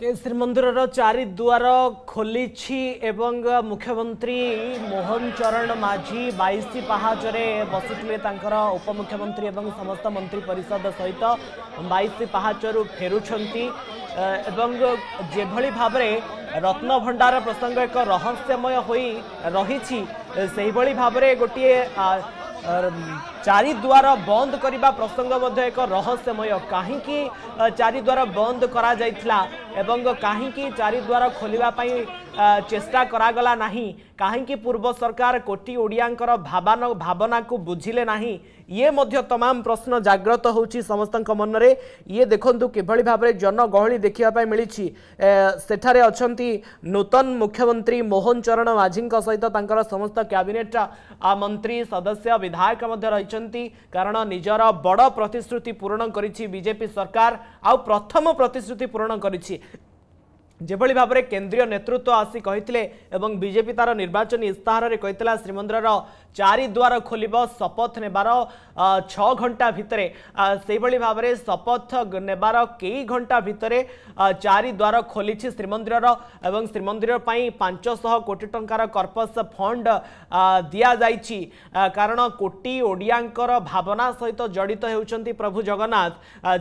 ଶ୍ରୀମନ୍ଦିରର ଚାରିଦୁଆର ଖୋଲିଛି ଏବଂ ମୁଖ୍ୟମନ୍ତ୍ରୀ ମୋହନ ଚରଣ ମାଝୀ ବାଇଶ ପାହାଚରେ ବସିଥିଲେ ତାଙ୍କର ଉପମୁଖ୍ୟମନ୍ତ୍ରୀ ଏବଂ ସମସ୍ତ ମନ୍ତ୍ରୀ ପରିଷଦ ସହିତ ବାଇଶ ପାହାଚରୁ ଫେରୁଛନ୍ତି ଏବଂ ଯେଭଳି ଭାବରେ ରତ୍ନଭଣ୍ଡାର ପ୍ରସଙ୍ଗ ଏକ ରହସ୍ୟମୟ ହୋଇ ରହିଛି ସେହିଭଳି ଭାବରେ ଗୋଟିଏ ଚାରିଦୁଆର ବନ୍ଦ କରିବା ପ୍ରସଙ୍ଗ ମଧ୍ୟ ଏକ ରହସ୍ୟମୟ କାହିଁକି ଚାରିଦୁଆର ବନ୍ଦ କରାଯାଇଥିଲା ଏବଂ କାହିଁକି ଚାରିଦ୍ୱାର ଖୋଲିବା ପାଇଁ ଚେଷ୍ଟା କରାଗଲା ନାହିଁ କାହିଁକି ପୂର୍ବ ସରକାର କୋଟି ଓଡ଼ିଆଙ୍କର ଭାବାନ ଭାବନାକୁ ବୁଝିଲେ ନାହିଁ ଇଏ ମଧ୍ୟ ତମାମ ପ୍ରଶ୍ନ ଜାଗ୍ରତ ହେଉଛି ସମସ୍ତଙ୍କ ମନରେ ଇଏ ଦେଖନ୍ତୁ କିଭଳି ଭାବରେ ଜନଗହଳି ଦେଖିବା ପାଇଁ ମିଳିଛି ସେଠାରେ ଅଛନ୍ତି ନୂତନ ମୁଖ୍ୟମନ୍ତ୍ରୀ ମୋହନ ଚରଣ ମାଝୀଙ୍କ ସହିତ ତାଙ୍କର ସମସ୍ତ କ୍ୟାବିନେଟ ମନ୍ତ୍ରୀ ସଦସ୍ୟ ବିଧାୟକ ମଧ୍ୟ ରହିଛନ୍ତି କାରଣ ନିଜର ବଡ଼ ପ୍ରତିଶ୍ରୁତି ପୂରଣ କରିଛି ବିଜେପି ସରକାର ଆଉ ପ୍ରଥମ ପ୍ରତିଶ୍ରୁତି ପୂରଣ କରିଛି ଯେଭଳି ଭାବରେ କେନ୍ଦ୍ରୀୟ ନେତୃତ୍ୱ ଆସି କହିଥିଲେ ଏବଂ ବିଜେପି ତାର ନିର୍ବାଚନୀ ଇସ୍ତାହାରରେ କହିଥିଲା ଶ୍ରୀମନ୍ଦିରର ଚାରିଦ୍ୱାର ଖୋଲିବ ଶପଥ ନେବାର ଛଅ ଘଣ୍ଟା ଭିତରେ ସେହିଭଳି ଭାବରେ ଶପଥ ନେବାର କେଇ ଘଣ୍ଟା ଭିତରେ ଚାରିଦ୍ୱାର ଖୋଲିଛି ଶ୍ରୀମନ୍ଦିରର ଏବଂ ଶ୍ରୀମନ୍ଦିର ପାଇଁ ପାଞ୍ଚଶହ କୋଟି ଟଙ୍କାର କର୍ପସ ଫଣ୍ଡ ଦିଆଯାଇଛି କାରଣ କୋଟି ଓଡ଼ିଆଙ୍କର ଭାବନା ସହିତ ଜଡ଼ିତ ହେଉଛନ୍ତି ପ୍ରଭୁ ଜଗନ୍ନାଥ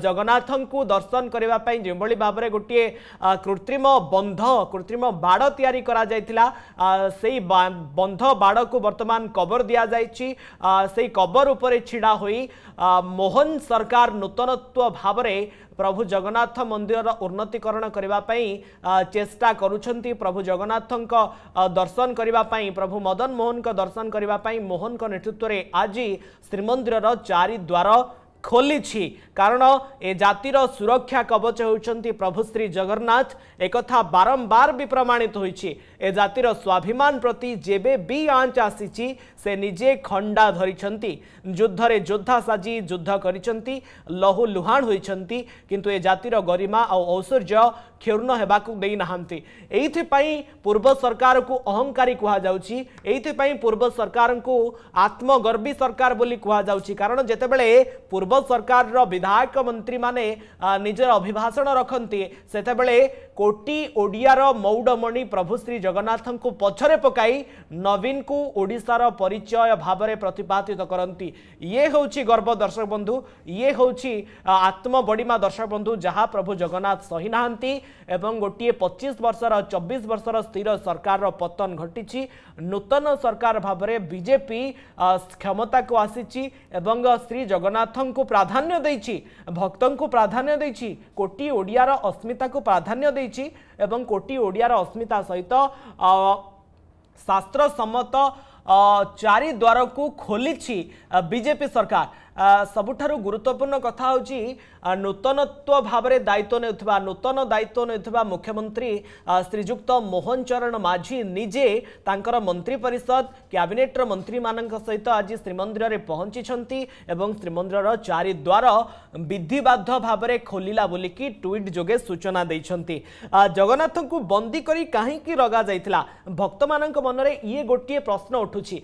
ଜଗନ୍ନାଥଙ୍କୁ ଦର୍ଶନ କରିବା ପାଇଁ ଯେଭଳି ଭାବରେ ଗୋଟିଏ କୃତ୍ରିମ বন্ধ কৃত্রিম বাড় তৈরি করা যাই সেই বন্ধ বাড়কু বর্তমান কবর দিয়া যাইছি সেই কবর উপরে ছিড়া হয়ে মোহন সরকার নূতনত্ব ভাবরে প্রভু জগন্নাথ মন্দিরর উন্নতিকরণ করা চেষ্টা করুছেন প্রভু জগন্নাথ দর্শন করা প্রভু মদন মোহন দর্শন করা মোহন নেতৃত্বের আজ শ্রীমন্দিরর চারিদ্বার ଖୋଲିଛି କାରଣ ଏ ଜାତିର ସୁରକ୍ଷା କବଚ ହେଉଛନ୍ତି ପ୍ରଭୁ ଶ୍ରୀ ଜଗନ୍ନାଥ ଏକଥା ବାରମ୍ବାର ବି ପ୍ରମାଣିତ ହୋଇଛି ଏ ଜାତିର ସ୍ୱାଭିମାନ ପ୍ରତି ଯେବେ ବି ଆଞ୍ଚ ଆସିଛି ସେ ନିଜେ ଖଣ୍ଡା ଧରିଛନ୍ତି ଯୁଦ୍ଧରେ ଯୋଦ୍ଧା ସାଜି ଯୁଦ୍ଧ କରିଛନ୍ତି ଲହୁ ଲୁହାଣ ହୋଇଛନ୍ତି କିନ୍ତୁ ଏ ଜାତିର ଗରିମା ଆଉ ଐଶ୍ୱର୍ଯ୍ୟ କ୍ଷୁର୍ଣ୍ଣ ହେବାକୁ ଦେଇନାହାନ୍ତି ଏଇଥିପାଇଁ ପୂର୍ବ ସରକାରକୁ ଅହଙ୍କାରୀ କୁହାଯାଉଛି ଏଇଥିପାଇଁ ପୂର୍ବ ସରକାରଙ୍କୁ ଆତ୍ମଗର୍ବୀ ସରକାର ବୋଲି କୁହାଯାଉଛି କାରଣ ଯେତେବେଳେ ପୂର୍ବ ସରକାରର ବିଧାୟକ ମନ୍ତ୍ରୀମାନେ ନିଜର ଅଭିଭାଷଣ ରଖନ୍ତି ସେତେବେଳେ କୋଟି ଓଡ଼ିଆର ମୌଡ଼ମଣି ପ୍ରଭୁ ଶ୍ରୀ ଜଗନ୍ନାଥଙ୍କୁ ପଛରେ ପକାଇ ନବୀନଙ୍କୁ ଓଡ଼ିଶାର ପରିଚୟ ଭାବରେ ପ୍ରତିପାଦିତ କରନ୍ତି ଇଏ ହେଉଛି ଗର୍ବ ଦର୍ଶକ ବନ୍ଧୁ ଇଏ ହେଉଛି ଆତ୍ମବଡ଼ିମା ଦର୍ଶକ ବନ୍ଧୁ ଯାହା ପ୍ରଭୁ ଜଗନ୍ନାଥ ସହି ନାହାନ୍ତି এবং গটিয়ে 25 বছর আর 24 বছরৰ স্থিৰ সরকারৰ পতন ঘটিচি নুতন সরকার ভাৱৰে বিজেপি ক্ষমতা কো আছিচি এবং श्री जगन्नाथক প্ৰাধান্য दैচি ভক্তক প্ৰাধান্য दैচি কোটি ওডিয়াৰ अस्मिताক প্ৰাধান্য दैচি এবং কোটি ওডিয়াৰ अस्मिता સહિત शास्त्र সমত চাৰি দৱৰক খলিচি বিজেপি সরকার ସବୁଠାରୁ ଗୁରୁତ୍ୱପୂର୍ଣ୍ଣ କଥା ହେଉଛି ନୂତନତ୍ୱ ଭାବରେ ଦାୟିତ୍ୱ ନେଉଥିବା ନୂତନ ଦାୟିତ୍ୱ ନେଉଥିବା ମୁଖ୍ୟମନ୍ତ୍ରୀ ଶ୍ରୀଯୁକ୍ତ ମୋହନ ଚରଣ ମାଝୀ ନିଜେ ତାଙ୍କର ମନ୍ତ୍ରୀ ପରିଷଦ କ୍ୟାବିନେଟ୍ର ମନ୍ତ୍ରୀମାନଙ୍କ ସହିତ ଆଜି ଶ୍ରୀମନ୍ଦିରରେ ପହଞ୍ଚିଛନ୍ତି ଏବଂ ଶ୍ରୀମନ୍ଦିରର ଚାରିଦ୍ୱାର ବିଧିବାଧ ଭାବରେ ଖୋଲିଲା ବୋଲିକି ଟ୍ୱିଟ୍ ଯୋଗେ ସୂଚନା ଦେଇଛନ୍ତି ଜଗନ୍ନାଥଙ୍କୁ ବନ୍ଦୀ କରି କାହିଁକି ରଗାଯାଇଥିଲା ଭକ୍ତମାନଙ୍କ ମନରେ ଇଏ ଗୋଟିଏ ପ୍ରଶ୍ନ ଉଠୁଛି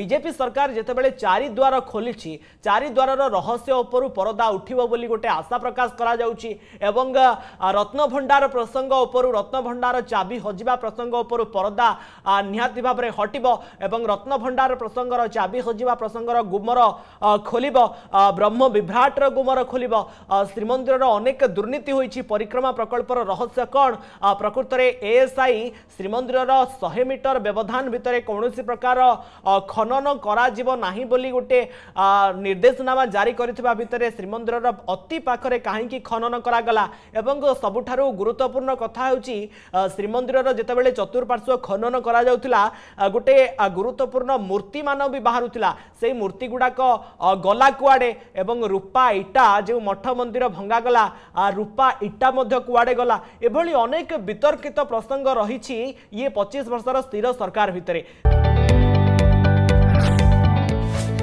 ବିଜେପି ସରକାର ଯେତେବେଳେ ଚାରିଦ୍ୱାର ଖୋଲିଛି ଚାରିଦ୍ୱାର ଗୁରୁଦ୍ୱାରର ରହସ୍ୟ ଉପରୁ ପରଦା ଉଠିବ ବୋଲି ଗୋଟେ ଆଶା ପ୍ରକାଶ କରାଯାଉଛି ଏବଂ ରତ୍ନଭଣ୍ଡାର ପ୍ରସଙ୍ଗ ଉପରୁ ରତ୍ନଭଣ୍ଡାର ଚାବି ହଜିବା ପ୍ରସଙ୍ଗ ଉପରୁ ପରଦା ନିହାତି ଭାବରେ ହଟିବ ଏବଂ ରତ୍ନଭଣ୍ଡାର ପ୍ରସଙ୍ଗର ଚାବି ହଜିବା ପ୍ରସଙ୍ଗର ଗୁମର ଖୋଲିବ ବ୍ରହ୍ମ ବିଭ୍ରାଟର ଗୁମର ଖୋଲିବ ଶ୍ରୀମନ୍ଦିରର ଅନେକ ଦୁର୍ନୀତି ହୋଇଛି ପରିକ୍ରମା ପ୍ରକଳ୍ପର ରହସ୍ୟ କ'ଣ ପ୍ରକୃତରେ ଏଏସ୍ଆଇ ଶ୍ରୀମନ୍ଦିରର ଶହେ ମିଟର ବ୍ୟବଧାନ ଭିତରେ କୌଣସି ପ୍ରକାର ଖନନ କରାଯିବ ନାହିଁ ବୋଲି ଗୋଟେ ନିର୍ଦ୍ଦେଶନା ଜାହିନାମା ଜାରି କରିଥିବା ଭିତରେ ଶ୍ରୀମନ୍ଦିରର ଅତି ପାଖରେ କାହିଁକି ଖନନ କରାଗଲା ଏବଂ ସବୁଠାରୁ ଗୁରୁତ୍ୱପୂର୍ଣ୍ଣ କଥା ହେଉଛି ଶ୍ରୀମନ୍ଦିରର ଯେତେବେଳେ ଚତୁଃପାର୍ଶ୍ୱ ଖନନ କରାଯାଉଥିଲା ଗୋଟେ ଗୁରୁତ୍ୱପୂର୍ଣ୍ଣ ମୂର୍ତ୍ତିମାନ ବି ବାହାରୁଥିଲା ସେଇ ମୂର୍ତ୍ତି ଗୁଡ଼ାକ ଗଲା କୁଆଡ଼େ ଏବଂ ରୂପା ଇଟା ଯେଉଁ ମଠ ମନ୍ଦିର ଭଙ୍ଗାଗଲା ରୂପା ଇଟା ମଧ୍ୟ କୁଆଡ଼େ ଗଲା ଏଭଳି ଅନେକ ବିତର୍କିତ ପ୍ରସଙ୍ଗ ରହିଛି ଇଏ ପଚିଶ ବର୍ଷର ସ୍ଥିର ସରକାର ଭିତରେ